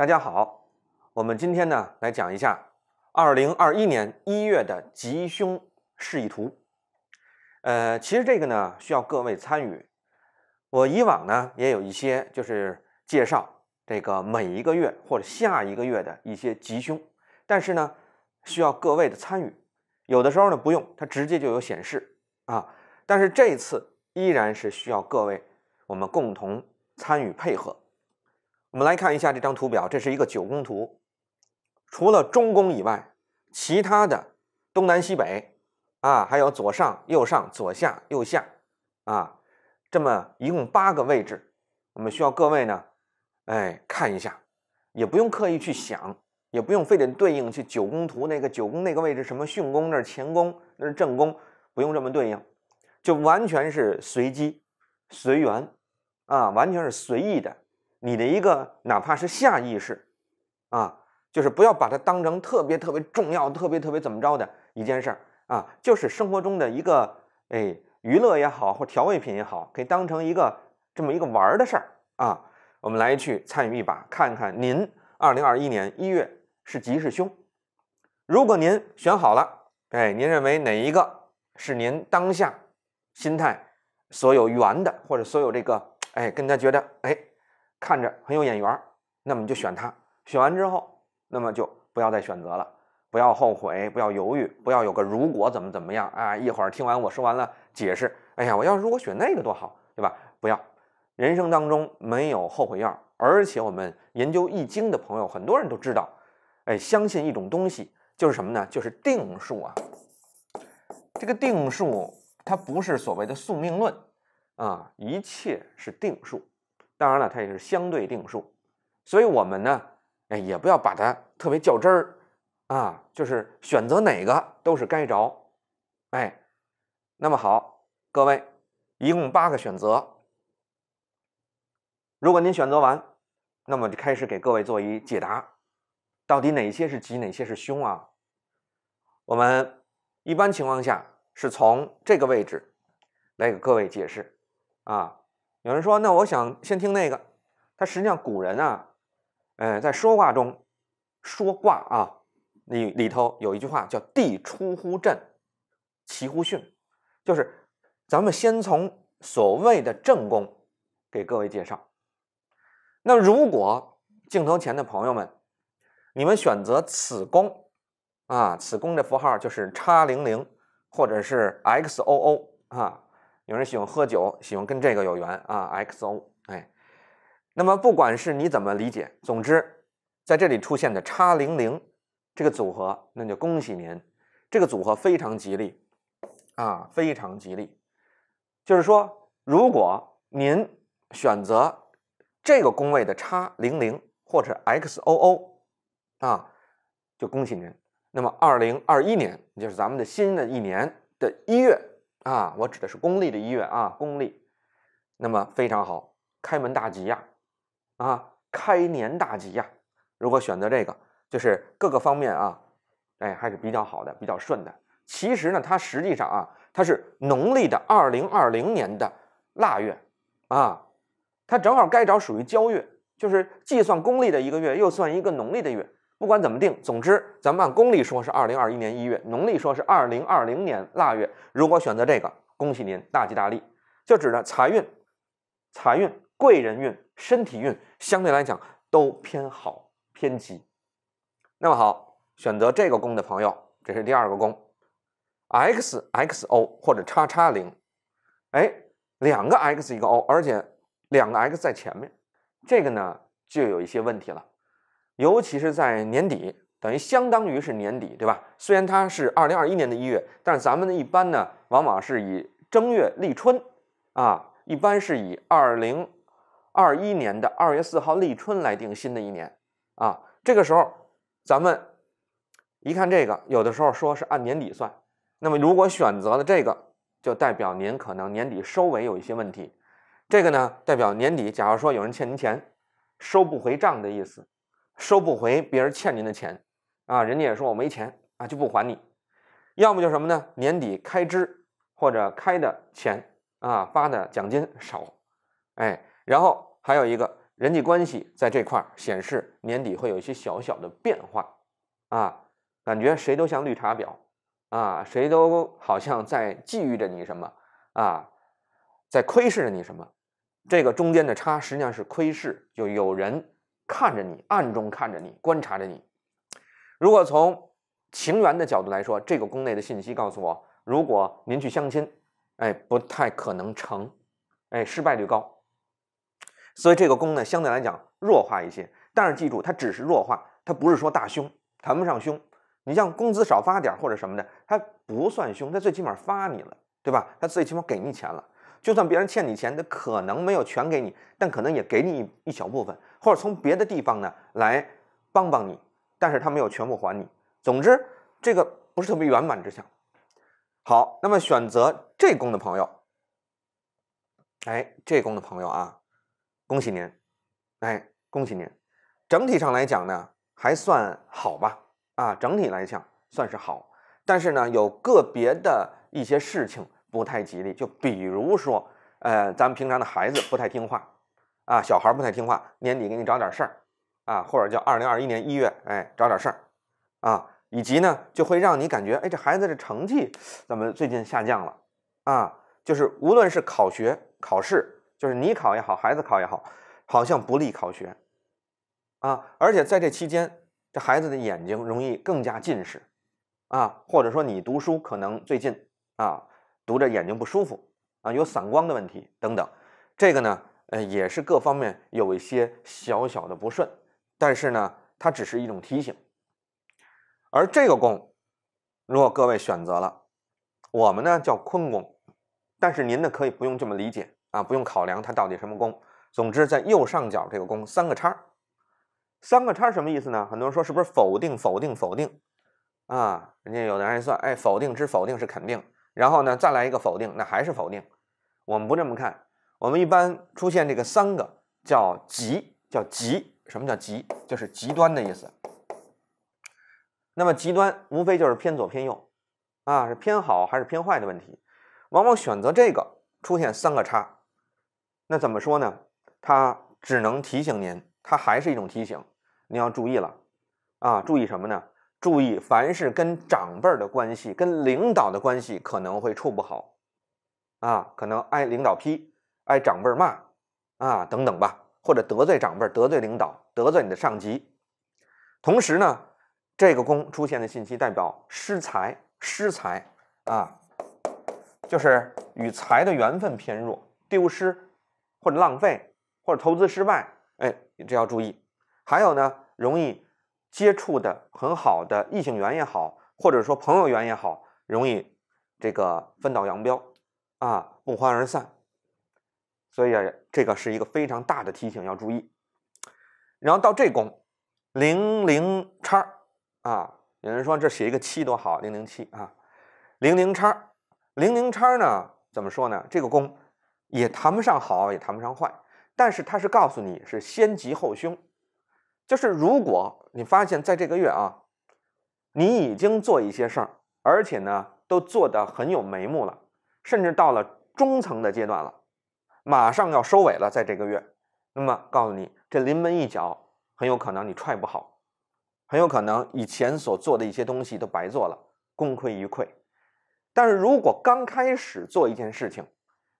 大家好，我们今天呢来讲一下二零二一年一月的吉凶示意图。呃，其实这个呢需要各位参与。我以往呢也有一些就是介绍这个每一个月或者下一个月的一些吉凶，但是呢需要各位的参与。有的时候呢不用，它直接就有显示啊。但是这一次依然是需要各位我们共同参与配合。我们来看一下这张图表，这是一个九宫图，除了中宫以外，其他的东南西北，啊，还有左上、右上、左下、右下，啊，这么一共八个位置，我们需要各位呢，哎，看一下，也不用刻意去想，也不用非得对应去九宫图那个九宫那个位置什么巽宫那乾宫那是正宫，不用这么对应，就完全是随机、随缘，啊，完全是随意的。你的一个哪怕是下意识，啊，就是不要把它当成特别特别重要、特别特别怎么着的一件事儿啊，就是生活中的一个哎，娱乐也好或调味品也好，可以当成一个这么一个玩儿的事儿啊。我们来去参与一把，看看您二零二一年一月是吉是凶。如果您选好了，哎，您认为哪一个是您当下心态所有缘的，或者所有这个哎，跟他觉得哎。看着很有眼缘儿，那么就选它。选完之后，那么就不要再选择了，不要后悔，不要犹豫，不要有个如果怎么怎么样啊！一会儿听完我说完了解释，哎呀，我要如果选那个多好，对吧？不要，人生当中没有后悔药。而且我们研究易经的朋友，很多人都知道，哎，相信一种东西就是什么呢？就是定数啊。这个定数它不是所谓的宿命论啊，一切是定数。当然了，它也是相对定数，所以我们呢，哎，也不要把它特别较真儿啊，就是选择哪个都是该着，哎，那么好，各位一共八个选择，如果您选择完，那么就开始给各位做一解答，到底哪些是吉，哪些是凶啊？我们一般情况下是从这个位置来给各位解释啊。有人说，那我想先听那个。他实际上古人啊，嗯，在说卦中，说卦啊里里头有一句话叫“地出乎震，其乎巽”，就是咱们先从所谓的正宫给各位介绍。那如果镜头前的朋友们，你们选择此宫啊，此宫的符号就是叉零零或者是 XOO 啊。有人喜欢喝酒，喜欢跟这个有缘啊，XO，哎，那么不管是你怎么理解，总之在这里出现的叉零零这个组合，那就恭喜您，这个组合非常吉利啊，非常吉利。就是说，如果您选择这个宫位的叉零零或者 XOO 啊，就恭喜您。那么，二零二一年就是咱们的新的一年的一月。啊，我指的是公立的医院啊，公立，那么非常好，开门大吉呀，啊，开年大吉呀。如果选择这个，就是各个方面啊，哎，还是比较好的，比较顺的。其实呢，它实际上啊，它是农历的二零二零年的腊月，啊，它正好该找属于交月，就是计算公历的一个月，又算一个农历的月。不管怎么定，总之咱们按公历说是二零二一年一月，农历说是二零二零年腊月。如果选择这个，恭喜您大吉大利，就指着财运、财运、贵人运、身体运相对来讲都偏好偏吉。那么好，选择这个宫的朋友，这是第二个宫，X X O 或者叉叉零，哎，两个 X 一个 O，而且两个 X 在前面，这个呢就有一些问题了。尤其是在年底，等于相当于是年底，对吧？虽然它是二零二一年的一月，但是咱们一般呢，往往是以正月立春，啊，一般是以二零二一年的二月四号立春来定新的一年，啊，这个时候咱们一看这个，有的时候说是按年底算，那么如果选择了这个，就代表您可能年底收尾有一些问题，这个呢代表年底，假如说有人欠您钱，收不回账的意思。收不回别人欠您的钱，啊，人家也说我没钱啊，就不还你；要么就什么呢？年底开支或者开的钱啊，发的奖金少，哎，然后还有一个人际关系在这块儿显示，年底会有一些小小的变化，啊，感觉谁都像绿茶婊，啊，谁都好像在觊觎着你什么，啊，在窥视着你什么，这个中间的差实际上是窥视，就有人。看着你，暗中看着你，观察着你。如果从情缘的角度来说，这个宫内的信息告诉我，如果您去相亲，哎，不太可能成，哎，失败率高。所以这个宫呢，相对来讲弱化一些。但是记住，它只是弱化，它不是说大凶，谈不上凶。你像工资少发点或者什么的，它不算凶，它最起码发你了，对吧？它最起码给你钱了。就算别人欠你钱，他可能没有全给你，但可能也给你一小部分。或者从别的地方呢来帮帮你，但是他没有全部还你。总之，这个不是特别圆满之象。好，那么选择这宫的朋友，哎，这宫的朋友啊，恭喜您，哎，恭喜您。整体上来讲呢，还算好吧。啊，整体来讲算是好，但是呢，有个别的一些事情不太吉利。就比如说，呃，咱们平常的孩子不太听话。啊，小孩不太听话，年底给你找点事儿，啊，或者叫二零二一年一月，哎，找点事儿，啊，以及呢，就会让你感觉，哎，这孩子这成绩怎么最近下降了，啊，就是无论是考学考试，就是你考也好，孩子考也好，好像不利考学，啊，而且在这期间，这孩子的眼睛容易更加近视，啊，或者说你读书可能最近啊读着眼睛不舒服，啊，有散光的问题等等，这个呢。呃，也是各方面有一些小小的不顺，但是呢，它只是一种提醒。而这个宫，如果各位选择了，我们呢叫坤宫，但是您呢可以不用这么理解啊，不用考量它到底什么宫。总之，在右上角这个宫，三个叉，三个叉什么意思呢？很多人说是不是否定、否定、否定啊？人家有的人算，哎，否定之否定是肯定，然后呢再来一个否定，那还是否定？我们不这么看。我们一般出现这个三个叫极，叫极，什么叫极？就是极端的意思。那么极端无非就是偏左偏右，啊，是偏好还是偏坏的问题。往往选择这个出现三个差，那怎么说呢？它只能提醒您，它还是一种提醒，您要注意了啊！注意什么呢？注意，凡是跟长辈的关系、跟领导的关系可能会处不好，啊，可能挨领导批。挨长辈骂，啊，等等吧，或者得罪长辈、得罪领导、得罪你的上级。同时呢，这个宫出现的信息代表失财、失财啊，就是与财的缘分偏弱，丢失或者浪费或者投资失败。哎，这要注意。还有呢，容易接触的很好的异性缘也好，或者说朋友缘也好，容易这个分道扬镳啊，不欢而散。所以这个是一个非常大的提醒，要注意。然后到这宫，零零叉儿啊，有人说这写一个七多好，零零七啊，零零叉儿，零零叉儿呢？怎么说呢？这个宫也谈不上好，也谈不上坏，但是它是告诉你是先吉后凶，就是如果你发现在这个月啊，你已经做一些事儿，而且呢都做的很有眉目了，甚至到了中层的阶段了。马上要收尾了，在这个月，那么告诉你，这临门一脚很有可能你踹不好，很有可能以前所做的一些东西都白做了，功亏一篑。但是如果刚开始做一件事情，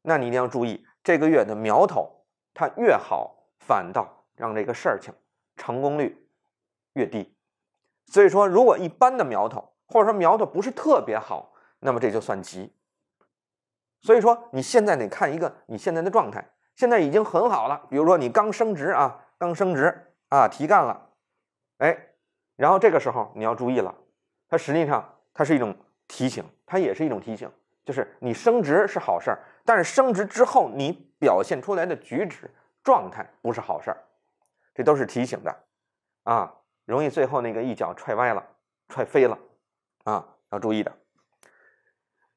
那你一定要注意，这个月的苗头它越好，反倒让这个事儿情成功率越低。所以说，如果一般的苗头，或者说苗头不是特别好，那么这就算吉。所以说，你现在得看一个你现在的状态，现在已经很好了。比如说，你刚升职啊，刚升职啊，提干了，哎，然后这个时候你要注意了，它实际上它是一种提醒，它也是一种提醒，就是你升职是好事儿，但是升职之后你表现出来的举止状态不是好事儿，这都是提醒的，啊，容易最后那个一脚踹歪了、踹飞了，啊，要注意的。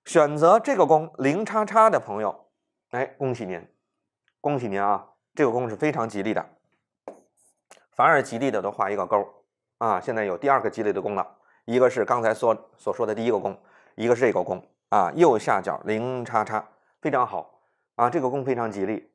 选择这个宫零叉叉的朋友，哎，恭喜您，恭喜您啊！这个宫是非常吉利的，凡是吉利的都画一个勾啊。现在有第二个吉利的宫了，一个是刚才所所说的第一个宫，一个是这个宫啊，右下角零叉叉非常好啊，这个宫非常吉利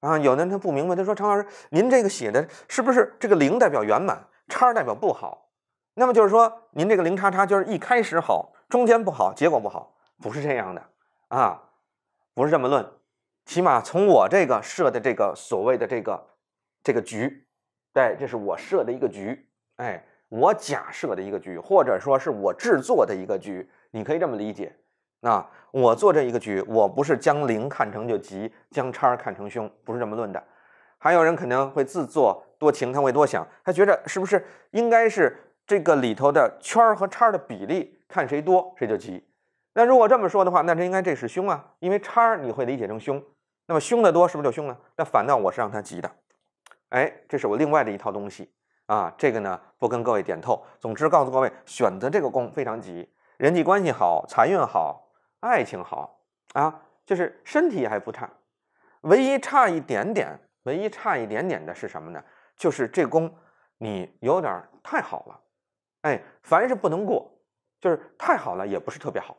啊。有的人他不明白，他说：“常老师，您这个写的是不是这个零代表圆满，叉代表不好？那么就是说，您这个零叉叉就是一开始好，中间不好，结果不好。”不是这样的，啊，不是这么论。起码从我这个设的这个所谓的这个这个局，对，这是我设的一个局，哎，我假设的一个局，或者说是我制作的一个局，你可以这么理解。那我做这一个局，我不是将零看成就吉，将叉看成凶，不是这么论的。还有人可能会自作多情，他会多想，他觉着是不是应该是这个里头的圈儿和叉的比例，看谁多谁就吉。那如果这么说的话，那这应该这是凶啊，因为叉儿你会理解成凶。那么凶的多是不是就凶呢？那反倒我是让他急的。哎，这是我另外的一套东西啊，这个呢不跟各位点透。总之告诉各位，选择这个宫非常急，人际关系好，财运好，爱情好啊，就是身体还不差。唯一差一点点，唯一差一点点的是什么呢？就是这宫你有点太好了。哎，凡是不能过，就是太好了也不是特别好。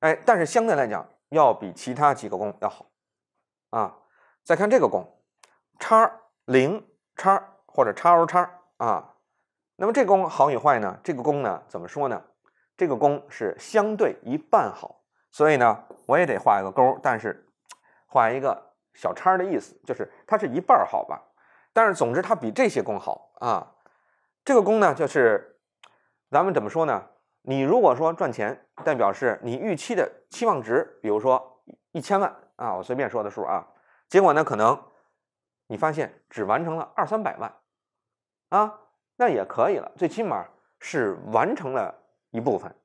哎，但是相对来讲，要比其他几个宫要好啊。再看这个宫，叉零叉或者叉 O 叉啊。那么这宫好与坏呢？这个宫呢，怎么说呢？这个宫是相对一半好，所以呢，我也得画一个勾，但是画一个小叉的意思，就是它是一半好吧？但是总之，它比这些宫好啊。这个宫呢，就是咱们怎么说呢？你如果说赚钱，代表是你预期的期望值，比如说一千万啊，我随便说的数啊。结果呢，可能你发现只完成了二三百万，啊，那也可以了，最起码是完成了一部分。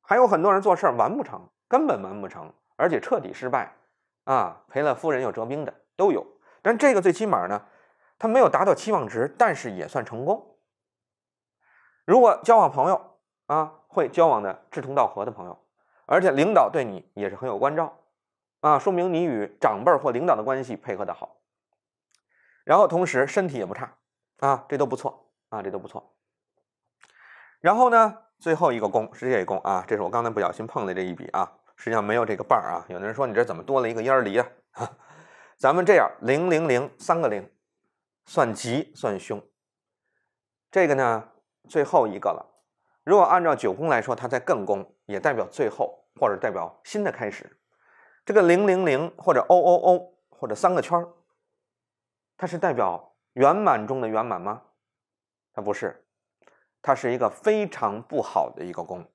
还有很多人做事儿完不成，根本完不成，而且彻底失败，啊，赔了夫人又折兵的都有。但这个最起码呢，他没有达到期望值，但是也算成功。如果交往朋友啊。会交往的志同道合的朋友，而且领导对你也是很有关照，啊，说明你与长辈或领导的关系配合的好。然后同时身体也不差，啊，这都不错啊，这都不错。然后呢，最后一个宫是这一宫啊，这是我刚才不小心碰的这一笔啊，实际上没有这个伴儿啊。有的人说你这怎么多了一个幺儿离啊？咱们这样零零零三个零，算吉算凶。这个呢，最后一个了。如果按照九宫来说，它在艮宫，也代表最后，或者代表新的开始。这个零零零或者 O O O 或者三个圈它是代表圆满中的圆满吗？它不是，它是一个非常不好的一个宫。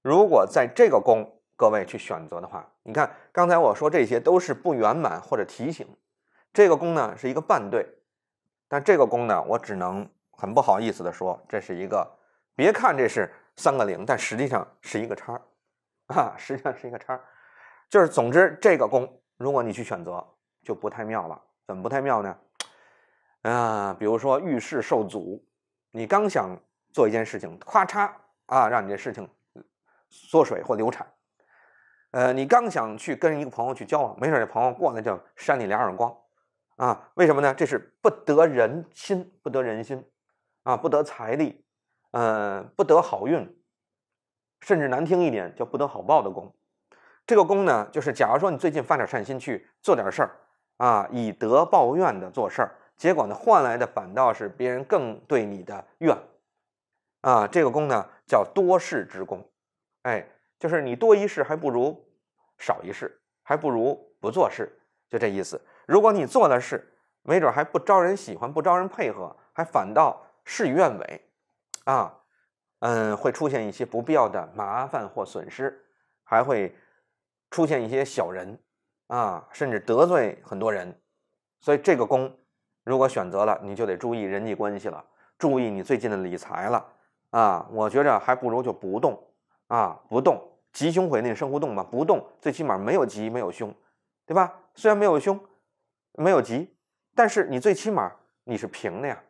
如果在这个宫，各位去选择的话，你看刚才我说这些都是不圆满或者提醒。这个宫呢是一个半对，但这个宫呢，我只能很不好意思的说，这是一个。别看这是三个零，但实际上是一个叉 啊，实际上是一个叉就是总之这个宫，如果你去选择，就不太妙了。怎么不太妙呢？啊，比如说遇事受阻，你刚想做一件事情，咵嚓啊，让你这事情缩水或流产。呃，你刚想去跟一个朋友去交往，没准这朋友过来就扇你两耳光，啊，为什么呢？这是不得人心，不得人心，啊，不得财力。呃，不得好运，甚至难听一点叫不得好报的功。这个功呢，就是假如说你最近发点善心去做点事儿啊，以德报怨的做事儿，结果呢换来的反倒是别人更对你的怨啊。这个功呢叫多事之功，哎，就是你多一事还不如少一事，还不如不做事，就这意思。如果你做的事，没准还不招人喜欢，不招人配合，还反倒事与愿违。啊，嗯，会出现一些不必要的麻烦或损失，还会出现一些小人，啊，甚至得罪很多人。所以这个宫如果选择了，你就得注意人际关系了，注意你最近的理财了。啊，我觉着还不如就不动，啊，不动，吉凶毁那生互动嘛，不动，最起码没有吉，没有凶，对吧？虽然没有凶，没有吉，但是你最起码你是平的呀。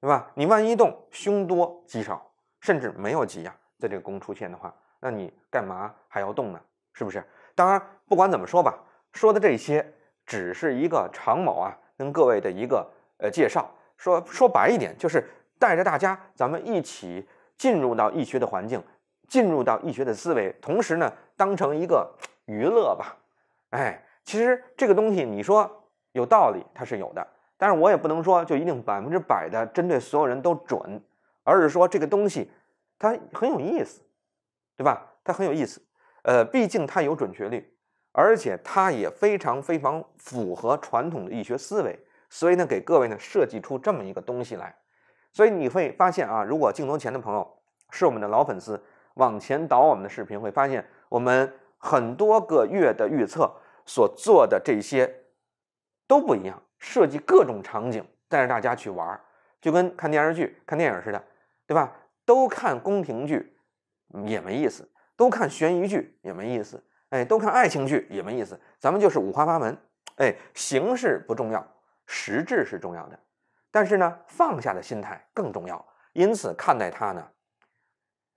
对吧？你万一动，凶多吉少，甚至没有吉呀。在这个宫出现的话，那你干嘛还要动呢？是不是？当然，不管怎么说吧，说的这些只是一个常某啊，跟各位的一个呃介绍。说说白一点，就是带着大家咱们一起进入到易学的环境，进入到易学的思维，同时呢，当成一个娱乐吧。哎，其实这个东西你说有道理，它是有的。但是我也不能说就一定百分之百的针对所有人都准，而是说这个东西它很有意思，对吧？它很有意思。呃，毕竟它有准确率，而且它也非常非常符合传统的医学思维，所以呢，给各位呢设计出这么一个东西来。所以你会发现啊，如果镜头前的朋友是我们的老粉丝，往前倒我们的视频，会发现我们很多个月的预测所做的这些都不一样。设计各种场景，带着大家去玩儿，就跟看电视剧、看电影似的，对吧？都看宫廷剧也没意思，都看悬疑剧也没意思，哎，都看爱情剧也没意思。咱们就是五花八门，哎，形式不重要，实质是重要的。但是呢，放下的心态更重要。因此，看待它呢，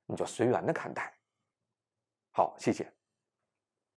你就随缘的看待。好，谢谢。